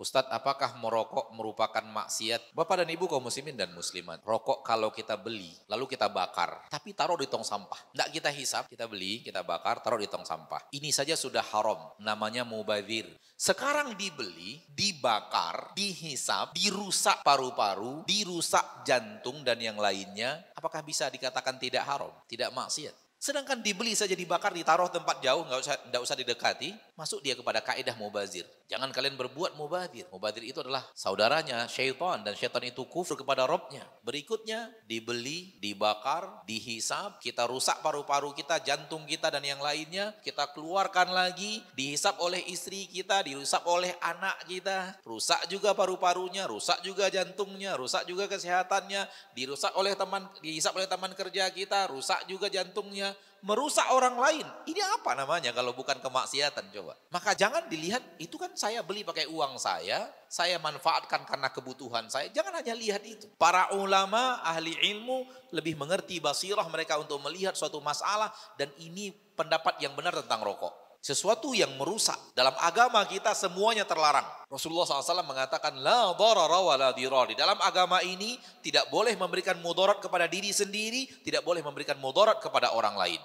Ustadz, apakah merokok merupakan maksiat? Bapak dan Ibu kaum muslimin dan muslimat, rokok kalau kita beli, lalu kita bakar, tapi taruh di tong sampah. Tidak kita hisap, kita beli, kita bakar, taruh di tong sampah. Ini saja sudah haram, namanya mubadir. Sekarang dibeli, dibakar, dihisap, dirusak paru-paru, dirusak jantung dan yang lainnya, apakah bisa dikatakan tidak haram, tidak maksiat? Sedangkan dibeli saja dibakar, ditaruh tempat jauh, nggak usah, nggak usah didekati, Masuk dia kepada kaidah mubazir. Jangan kalian berbuat mubazir. Mubazir itu adalah saudaranya syaitan dan syaitan itu kufur kepada Robnya. Berikutnya dibeli, dibakar, dihisap, kita rusak paru-paru kita, jantung kita dan yang lainnya, kita keluarkan lagi, dihisap oleh istri kita, dirusak oleh anak kita, rusak juga paru-parunya, rusak juga jantungnya, rusak juga kesehatannya, dirusak oleh teman, dihisap oleh teman kerja kita, rusak juga jantungnya, merusak orang lain. Ini apa namanya kalau bukan kemaksiatan coba? Bapak. Maka jangan dilihat itu kan saya beli pakai uang saya, saya manfaatkan karena kebutuhan saya. Jangan hanya lihat itu. Para ulama, ahli ilmu lebih mengerti basirah mereka untuk melihat suatu masalah dan ini pendapat yang benar tentang rokok. Sesuatu yang merusak. Dalam agama kita semuanya terlarang. Rasulullah SAW mengatakan, La darara wa la dirari. Dalam agama ini tidak boleh memberikan mudarat kepada diri sendiri, tidak boleh memberikan mudarat kepada orang lain.